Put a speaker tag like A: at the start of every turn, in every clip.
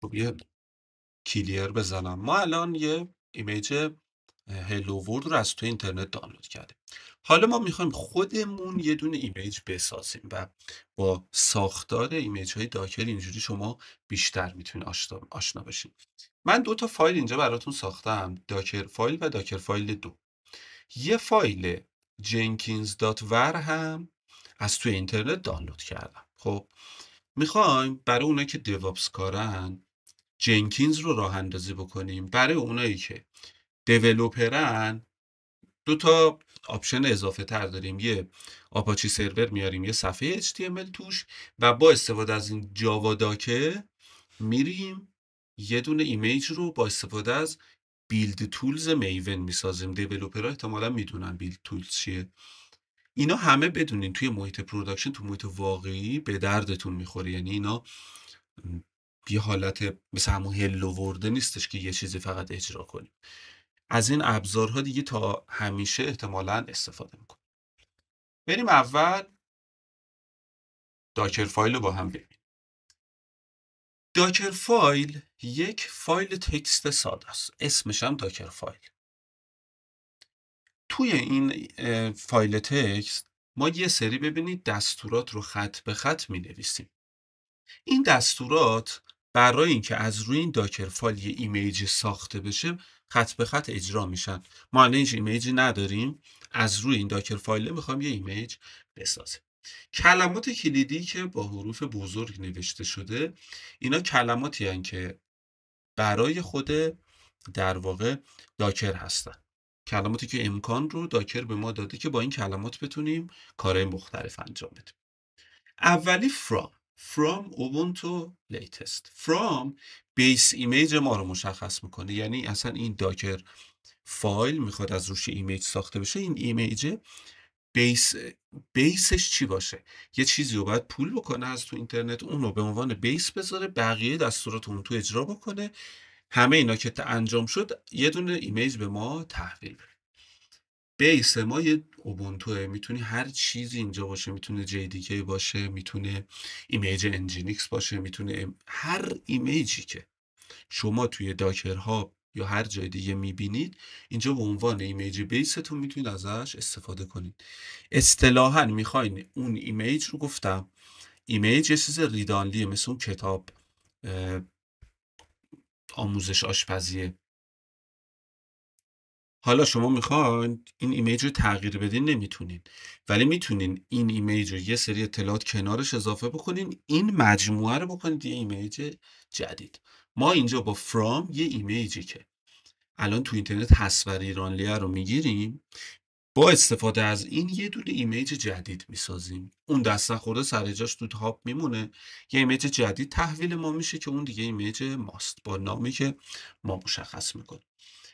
A: خب یه کلیر بزنم ما الان یه ایمیج هلو ورد رو از تو اینترنت دانلود کردیم حالا ما میخوایم خودمون یه دونه ایمیج بسازیم و با ساختار ایمیج های داکر اینجوری شما بیشتر میتونید آشنا بشین من دو تا فایل اینجا براتون ساختم داکر فایل و داکر فایل دو یه فایل جنکینز ور هم از توی اینترنت دانلود کردم خب میخوایم برای اونایی که دیوابس کارن جنکینز رو راه اندازی بکنیم برای اونایی که دیولوپرن دو تا آپشن اضافه تر داریم یه آپاچی سرور میاریم یه صفحه HTML توش و با استفاده از این جاوا داکه میریم یه دونه ایمیج رو با استفاده از بیلد تولز میون میسازیم دیولوپرها احتمالا میدونن بیلد تولز چیه اینا همه بدونین توی محیط پروداکشن تو محیط واقعی به دردتون میخوره یعنی اینا یه حالت مثل همون ورده نیستش که یه چیزی فقط اجرا کنیم از این ابزارها دیگه تا همیشه احتمالا استفاده میکنیم بریم اول
B: داکر فایل رو با هم ببینیم داکر
A: فایل یک فایل تکست ساده است اسمش هم داکر فایل توی این فایل تکست ما یه سری ببینید دستورات رو خط به خط می نویسیم این دستورات برای اینکه از روی این داکر فایل یه ایمیج ساخته بشه خط به خط اجرا میشن ما الان هیچ ایمیجی نداریم از روی این داکر فایل میخوام یه ایمیج بسازیم کلمات کلیدی که با حروف بزرگ نوشته شده اینا کلماتی هن که برای خود در واقع داکر هستن کلماتی که امکان رو داکر به ما داده که با این کلمات بتونیم کارهای مختلف انجام بدیم اولی from from ubuntu latest from بیس ایمیج ما رو مشخص میکنه یعنی اصلا این داکر فایل میخواد از روش ایمیج ساخته بشه این ایمیجه بیس بیسش چی باشه یه چیزی رو باید پول بکنه از تو اینترنت اون رو به عنوان بیس بذاره بقیه دستورات اون تو اجرا بکنه همه اینا که انجام شد یه دونه ایمیج به ما تحویل بده بیس ما یه اوبونتوه میتونی هر چیزی اینجا باشه میتونه کی باشه میتونه ایمیج انجینیکس باشه میتونه هر ایمیجی که شما توی داکرها یا هر جای دیگه میبینید اینجا به عنوان ایمیج بیستون میتونید ازش استفاده کنید اصطلاحا میخواین اون ایمیج رو گفتم ایمیج یه چیز ریدانلیه مثل اون کتاب آموزش آشپزیه حالا شما میخواین این ایمیج رو تغییر بدین نمیتونین ولی میتونین این ایمیج رو یه سری اطلاعات کنارش اضافه بکنین این مجموعه رو بکنید یه ایمیج جدید ما اینجا با فرام یه ایمیجی که الان تو اینترنت هست ایران لیر رو میگیریم با استفاده از این یه دونه ایمیج جدید میسازیم اون دسته خورده سر جاش تو تاپ میمونه یه ایمیج جدید تحویل ما میشه که اون دیگه ایمیج ماست با نامی که ما مشخص میکنیم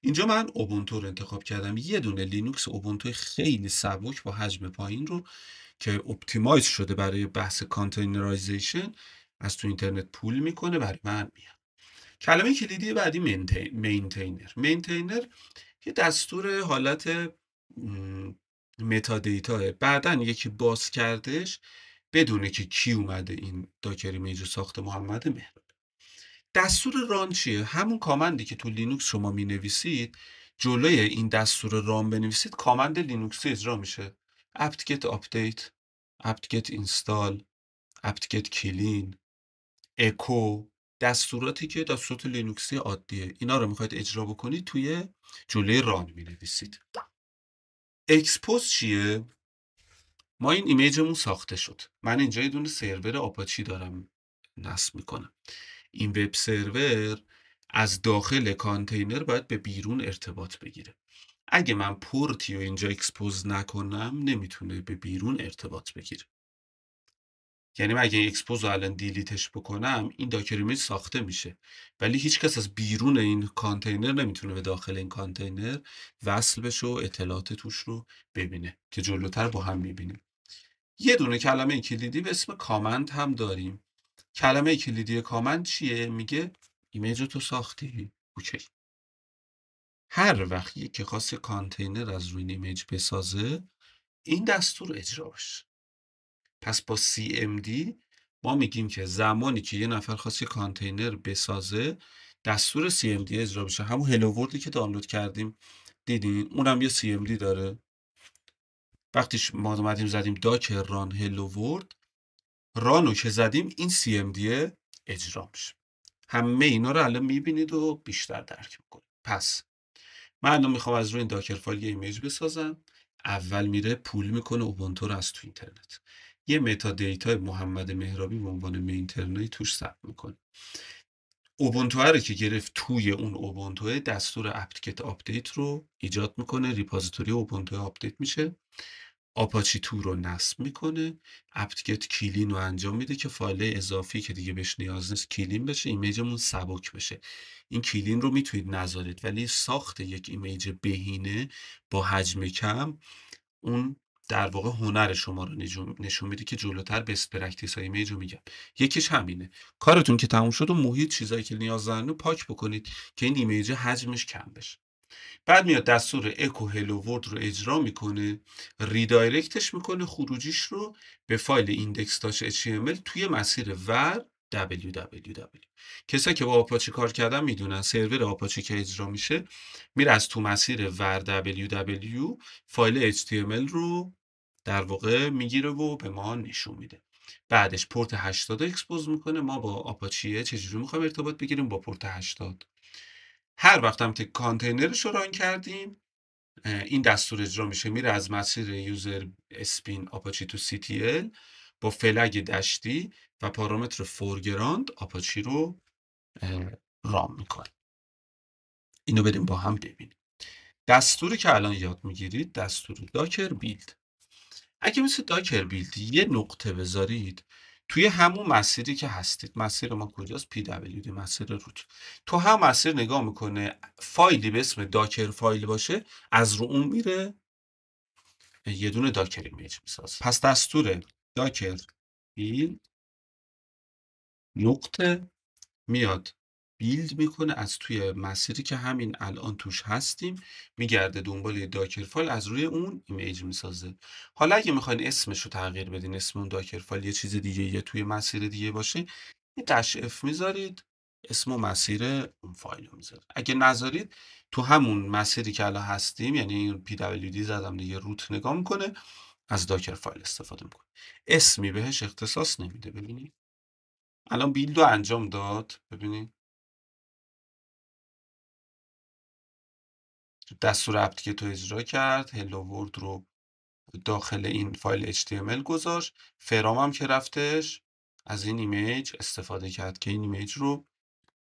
A: اینجا من اوبونتو رو انتخاب کردم یه دونه لینوکس اوبونتو خیلی سبک با حجم پایین رو که اپتیمایز شده برای بحث کانتینرایزیشن از تو اینترنت پول میکنه برای من میاد کلمه کلیدی بعدی مینتینر مینتینر یه دستور حالت متا دیتا بعدا یکی باز کردش بدونه که کی اومده این داکر ایمیج ساخته محمد مهر دستور ران چیه همون کامندی که تو لینوکس شما می نویسید جلوی این دستور ران بنویسید کامند لینوکسی اجرا میشه apt-get update apt-get install apt-get clean echo دستوراتی که دستورات لینوکسی عادیه اینا رو میخواید اجرا بکنید توی جلوی ران مینویسید اکسپوز چیه ما این ایمیجمون ساخته شد من اینجا یه دونه سرور آپاچی دارم نصب میکنم این وب سرور از داخل کانتینر باید به بیرون ارتباط بگیره اگه من پورتی رو اینجا اکسپوز نکنم نمیتونه به بیرون ارتباط بگیره یعنی من اگه این اکسپوز رو الان دیلیتش بکنم این داکر ایمیج ساخته میشه ولی هیچ کس از بیرون این کانتینر نمیتونه به داخل این کانتینر وصل بشه و اطلاعات توش رو ببینه که جلوتر با هم میبینیم یه دونه کلمه کلیدی به اسم کامند هم داریم کلمه کلیدی کامند چیه میگه ایمیج رو تو ساختی اوکی هر وقت که خاص کانتینر از روی ایمیج بسازه این دستور اجرا بشه پس با CMD ما میگیم که زمانی که یه نفر خواست یه کانتینر بسازه دستور CMD اجرا بشه همون هلو وردی که دانلود کردیم دیدین اونم یه CMD داره وقتی ما اومدیم زدیم داکر ران هلو ورد رانو که زدیم این CMD اجرا میشه همه اینا رو الان میبینید و بیشتر درک میکنید پس من میخوام از روی این داکر فایل یه ایمیج بسازم اول میره پول میکنه اوبونتو رو از تو اینترنت یه متا دیتا محمد مهرابی به عنوان مینترنای توش ثبت میکنه اوبونتو رو که گرفت توی اون اوبونتو دستور اپدیت آپدیت رو ایجاد میکنه ریپازیتوری اوبونتو آپدیت میشه آپاچی تو رو نصب میکنه اپدیت کلین رو انجام میده که فایل اضافی که دیگه بهش نیاز نیست کلین بشه ایمیجمون سبک بشه این کلین رو میتونید نذارید ولی ساخت یک ایمیج بهینه با حجم کم اون در واقع هنر شما رو نشون میده که جلوتر بست پرکتیس های میجو میگم یکیش همینه کارتون که تموم شد و محیط چیزایی که نیاز دارن رو پاک بکنید که این ایمیج حجمش کم بشه بعد میاد دستور اکو هلو ورد رو اجرا میکنه ریدایرکتش میکنه خروجیش رو به فایل ایندکس اچی HTML توی مسیر ور www کسایی که با آپاچی کار کردن میدونن سرور آپاچه که اجرا میشه میره از تو مسیر ور www فایل html رو در واقع میگیره و به ما نشون میده بعدش پورت 80 اکسپوز میکنه ما با آپاچیه چجوری میخوایم ارتباط بگیریم با پورت 80 هر وقت هم که کانتینرشو رو ران کردیم این دستور اجرا میشه میره از مسیر یوزر اسپین آپاچی تو سی تی با فلگ دشتی و پارامتر فورگراند آپاچی رو رام میکنه اینو بریم با هم ببینیم دستوری که الان یاد میگیرید دستور داکر بیلد اگه مثل داکر بیلد یه نقطه بذارید توی همون مسیری که هستید مسیر ما کجاست پی دی مسیر روت تو هم مسیر نگاه میکنه فایلی به اسم داکر فایل باشه از رو اون میره یه دونه داکر ایمیج میسازه پس دستور داکر بیلد نقطه میاد بیلد میکنه از توی مسیری که همین الان توش هستیم میگرده دنبال داکر فایل از روی اون ایمیج میسازه حالا اگه میخواین اسمش رو تغییر بدین اسم اون داکر فایل یه چیز دیگه یه توی مسیر دیگه باشه یه تشعف میذارید اسم و مسیر اون فایل رو میذارید اگه نذارید تو همون مسیری که الان هستیم یعنی این پی زدم دیگه روت نگاه میکنه از داکر فایل استفاده میکنه اسمی بهش اختصاص نمیده ببینید الان بیلد رو انجام داد
C: ببینید دستور
A: که تو اجرا کرد هلو ورد رو داخل این فایل HTML گذاشت فرام هم که رفتش از این ایمیج استفاده کرد که این ایمیج رو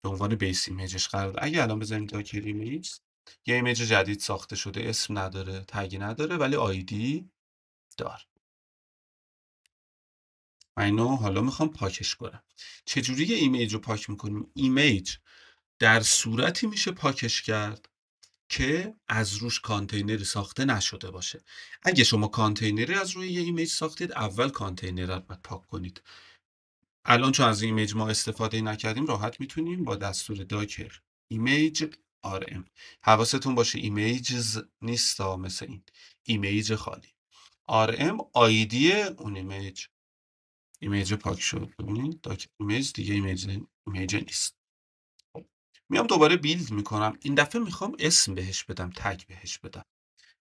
A: به عنوان بیس ایمیجش قرار اگه الان بزنیم داکر ایمیج یه ایمیج جدید ساخته شده اسم نداره تگی نداره ولی آیدی دار اینو حالا میخوام پاکش کنم چجوری ایمیج رو پاک میکنیم ایمیج در صورتی میشه پاکش کرد که از روش کانتینری ساخته نشده باشه اگه شما کانتینری از روی یه ایمیج ساختید اول کانتینر رو باید پاک کنید الان چون از ایمیج ما استفاده نکردیم راحت میتونیم با دستور داکر ایمیج آرم حواستون باشه ایمیجز نیست مثل این ایمیج خالی rm آیدی اون ایمیج ایمیج پاک شد ببینید ایمیج دیگه ایمیج ایمیج نیست میام دوباره بیلد میکنم این دفعه میخوام اسم بهش بدم تگ بهش
B: بدم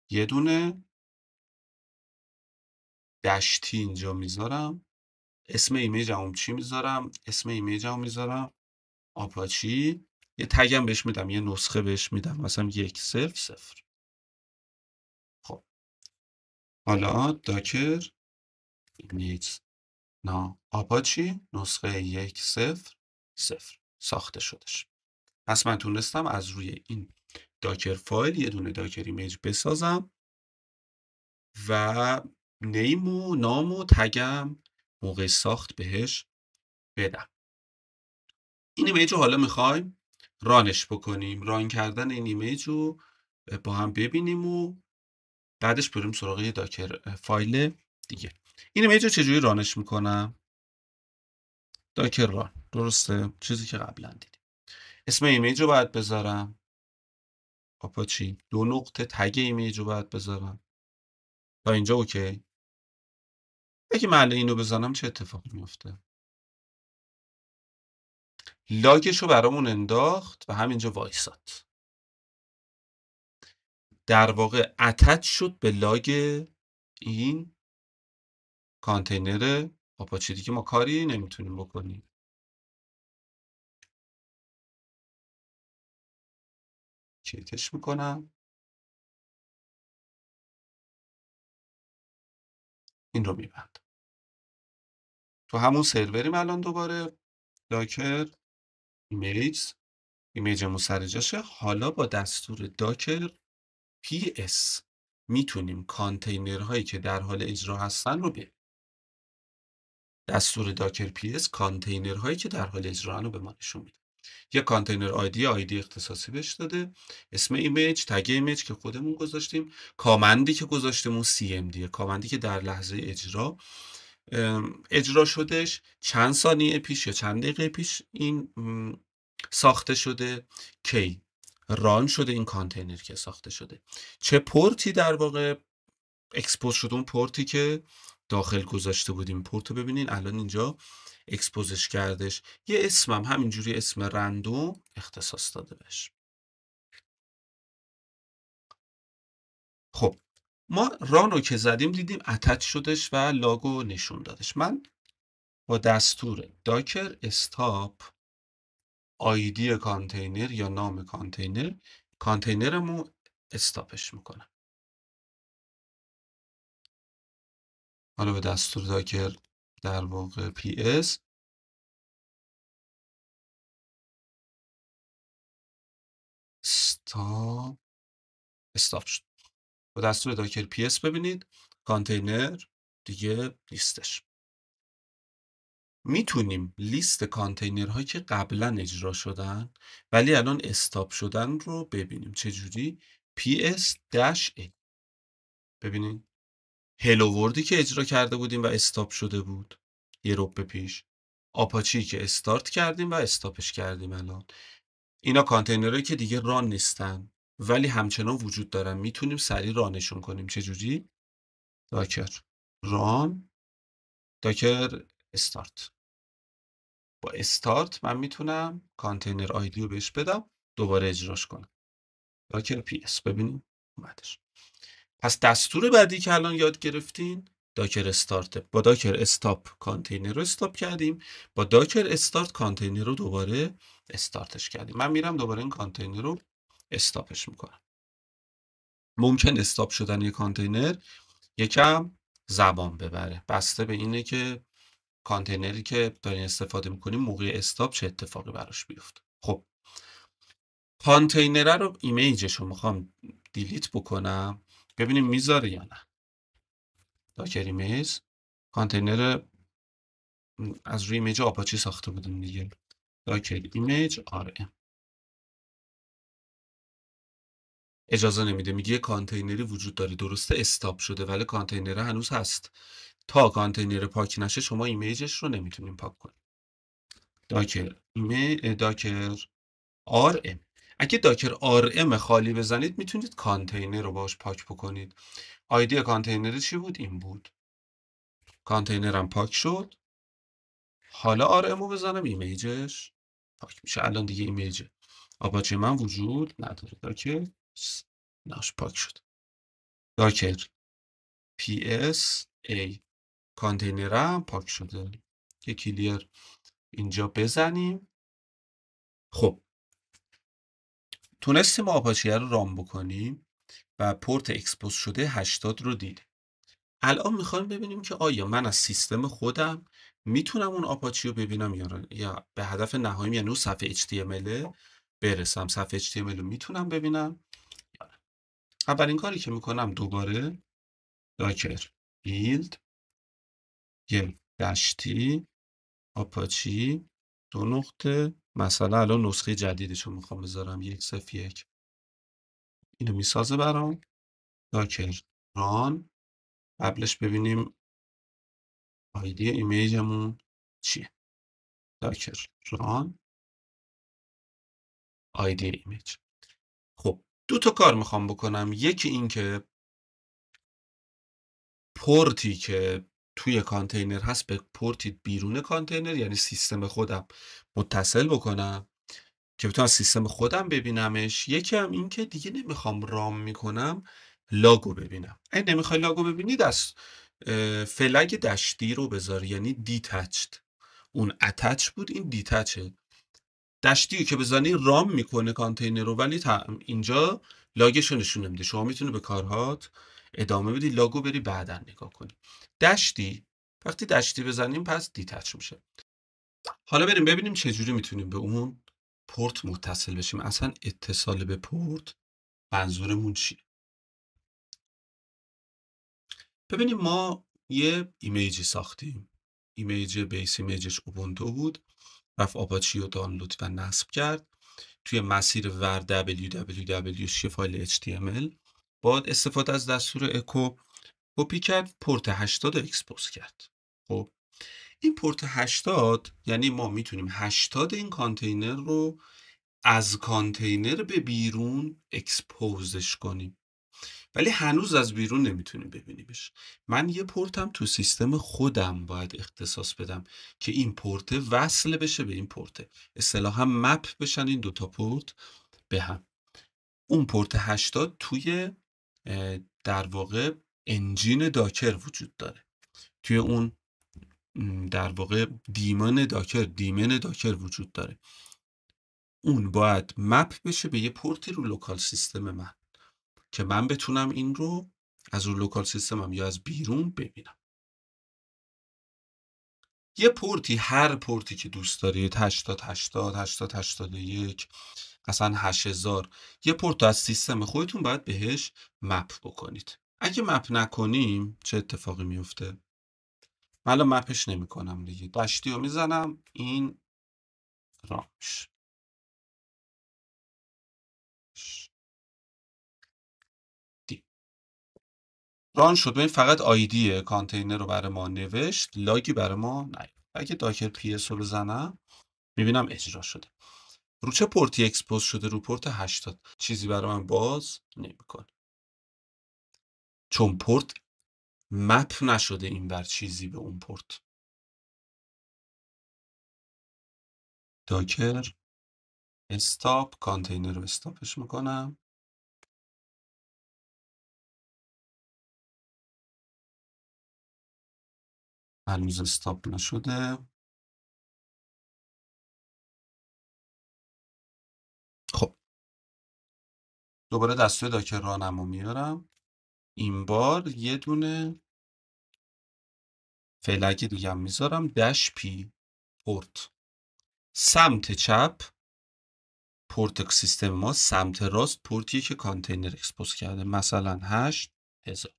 B: یه دونه دشتی اینجا
A: میذارم اسم ایمیج هم چی میذارم اسم ایمیج هم میذارم آپاچی یه تگم بهش میدم یه نسخه بهش میدم مثلا یک صفر صفر
C: حالا داکر
A: نیت نا آپاچی نسخه یک صفر صفر ساخته شدش پس من تونستم از روی این داکر فایل یه دونه داکر ایمیج بسازم و نیم و نام و تگم موقع ساخت بهش بدم این ایمیج رو حالا میخوایم رانش بکنیم ران کردن این ایمیج رو با هم ببینیم و بعدش بریم سراغ یه داکر فایل دیگه این ایمیج رو چجوری رانش میکنم داکر ران درسته چیزی که قبلا دیدیم اسم ایمیج رو باید بذارم آپاچی دو نقطه
B: تگ ایمیج رو باید بذارم تا اینجا اوکی اگه این اینو بزنم چه اتفاقی میفته لاگش رو برامون انداخت و همینجا وایسات در واقع اتت شد به لاگ این
C: کانتینر خب، آپاچی دیگه ما کاری نمیتونیم بکنیم کیتش میکنم این رو میبند تو همون سروریم الان دوباره داکر
A: ایمیجز ایمیجمون سر جاشه حالا با دستور داکر PS میتونیم کانتینرهایی که در حال اجرا هستن رو به دستور داکر PS کانتینرهایی که در حال اجرا رو به ما نشون میده یه کانتینر آیدی آیدی اختصاصی بهش داده اسم ایمیج تگ ایمیج که خودمون گذاشتیم کامندی که گذاشتمون دیه. کامندی که در لحظه اجرا اجرا شدش چند ثانیه پیش یا چند دقیقه پیش این ساخته شده کی ران شده این کانتینر که ساخته شده چه پورتی در واقع اکسپوز شده اون پورتی که داخل گذاشته بودیم پورت ببینین الان اینجا اکسپوزش کردش یه اسمم همینجوری اسم رندوم اختصاص داده بهش خب ما رانو که زدیم دیدیم اتت شدش و لاگو نشون دادش من با دستور داکر استاپ آیدی کانتینر یا نام کانتینر کانتینرمو استاپش
C: میکنم حالا به دستور داکر در واقع ps استاپ استاپ
B: شد
A: به دستور داکر ps ببینید کانتینر دیگه نیستش میتونیم لیست کانتینرهایی که قبلا اجرا شدن ولی الان استاپ شدن رو ببینیم چجوری ps-a ببینید هلو وردی که اجرا کرده بودیم و استاپ شده بود یه رب پیش آپاچی که استارت کردیم و استاپش کردیم الان اینا کانتینرهایی که دیگه ران نیستن ولی همچنان وجود دارن میتونیم سریع رانشون کنیم چجوری داکر ران داکر استارت با استارت من میتونم کانتینر آیدی رو بهش بدم دوباره اجراش کنم داکر پی اس ببینیم اومدش پس دستور بعدی که الان یاد گرفتین داکر استارت با داکر استاپ کانتینر رو استاپ کردیم با داکر استارت کانتینر رو دوباره استارتش کردیم من میرم دوباره این کانتینر رو استاپش میکنم ممکن استاپ شدن یک کانتینر یکم زبان ببره بسته به اینه که کانتینری که دارین استفاده میکنیم موقع استاب چه اتفاقی براش بیفته خب کانتینر رو ایمیجش رو میخوام دیلیت بکنم ببینیم میذاره یا نه داکر ایمیج کانتینر از روی ایمیج آپاچی ساخته بودم دیگه داکر ایمیج آر اجازه نمیده میگه کانتینری وجود داره درسته استاب شده ولی کانتینر هنوز هست تا کانتینر پاک نشه شما ایمیجش رو نمیتونیم پاک کنیم داکر ایمیج داکر آر ام اگه داکر آر ام خالی بزنید میتونید کانتینر رو باش پاک بکنید آیدی کانتینر چی بود این بود کانتینرم پاک شد حالا آر ام رو بزنم ایمیجش پاک میشه الان دیگه ایمیج آپاچه من وجود نداره داکر ناش پاک شد
B: داکر پی اس ای کانتینر
A: هم پاک شده یه کلیر اینجا بزنیم خب تونستیم آپاچیه رو رام بکنیم و پورت اکسپوز شده 80 رو دیدیم الان میخوایم ببینیم که آیا من از سیستم خودم میتونم اون آپاچی رو ببینم یا, یا به هدف نهایی یعنی اون صفحه HTML برسم صفحه HTML رو میتونم ببینم اولین کاری که میکنم دوباره داکر بیلد یک دشتی آپاچی دو نقطه مثلا الان نسخه جدیدش رو میخوام بذارم یک صف یک اینو میسازه برام
C: داکر ران قبلش ببینیم آیدی ایمیجمون چیه داکر ران آیدی
B: ایمیج خب دو تا کار میخوام بکنم یکی
A: این که پورتی که توی کانتینر هست به پورتی بیرون کانتینر یعنی سیستم خودم متصل بکنم که بتونم سیستم خودم ببینمش یکی هم این که دیگه نمیخوام رام میکنم لاگو ببینم اگه نمیخوای لاگو ببینی از فلگ دشتی رو بذاری یعنی دیتچت اون اتچ بود این دیتچه دشتی که بزنی رام میکنه کانتینر رو ولی اینجا لاگش رو نشون نمیده شما میتونه به کارهات ادامه بدی لاگو بری بعدا نگاه کنی دشتی وقتی دشتی بزنیم پس دیتچ میشه حالا بریم ببینیم چه چجوری میتونیم به اون پورت متصل بشیم اصلا اتصال به پورت منظورمون چیه ببینیم ما یه ایمیجی ساختیم ایمیج بیس ایمیجش اوبونتو بود رفت آپاچی رو دانلود و نصب کرد توی مسیر ور www شیفایل فایل html با استفاده از دستور اکو کپی کرد پورت 80 رو اکسپوز کرد خب این پورت 80 یعنی ما میتونیم 80 این کانتینر رو از کانتینر به بیرون اکسپوزش کنیم ولی هنوز از بیرون نمیتونیم ببینیمش من یه پورتم تو سیستم خودم باید اختصاص بدم که این پورت وصل بشه به این پورت اصطلاحا مپ بشن این دوتا پورت به هم اون پورت 80 توی در واقع انجین داکر وجود داره توی اون در واقع دیمن داکر دیمن داکر وجود داره اون باید مپ بشه به یه پورتی رو لوکال سیستم من که من بتونم این رو از اون لوکال سیستمم یا از بیرون ببینم یه پورتی هر پورتی که دوست دارید 80 80 80 81 اصلا 8000 یه پورت از سیستم خودتون باید بهش مپ بکنید اگه مپ نکنیم چه اتفاقی میفته من الان مپش نمیکنم دیگه دشتی رو میزنم این رامش ران شد ببین فقط آیدی کانتینر رو برای ما نوشت لاگی برای ما نه اگه داکر پی اس رو بزنم میبینم اجرا شده رو چه پورتی اکسپوز شده رو پورت 80 چیزی برای من باز نمیکنه چون پورت مپ نشده این بر چیزی به اون پورت
C: داکر استاپ کانتینر رو استاپش میکنم هنوز استاپ نشده خب دوباره دستوی داکر رانمو میارم این بار یه دونه فلگه
A: دیگه هم میذارم دش پی پورت سمت چپ پورت سیستم ما سمت راست پورتیه که کانتینر اکسپوز کرده مثلا 8 هزار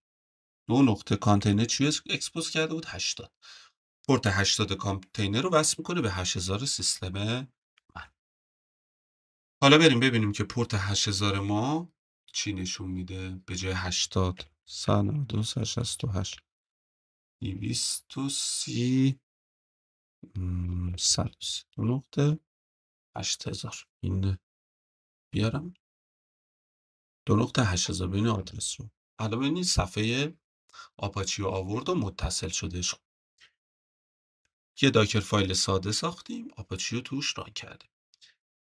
A: دو نقطه کانتینر چی اکسپوز کرده بود 80 پورت 80 کانتینر رو وصل میکنه به 8000 سیستم من حالا بریم ببینیم که پورت هزار ما چی نشون میده به جای 80 19268 230
C: 132 نقطه 8000 این بیارم دو نقطه 8000 بین آدرس
A: رو الان ببینید صفحه آپاچی رو آورد و متصل شدهش یه داکر فایل ساده ساختیم آپاچی رو توش ران کردیم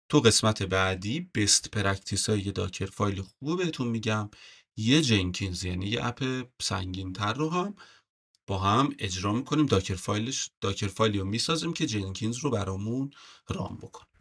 A: تو قسمت بعدی بست پرکتیس های داکر فایل خوب بهتون میگم یه جنکینز یعنی یه اپ سنگین تر رو هم با هم اجرا میکنیم داکر فایلش داکر فایلی رو میسازیم که جنکینز رو برامون رام بکنه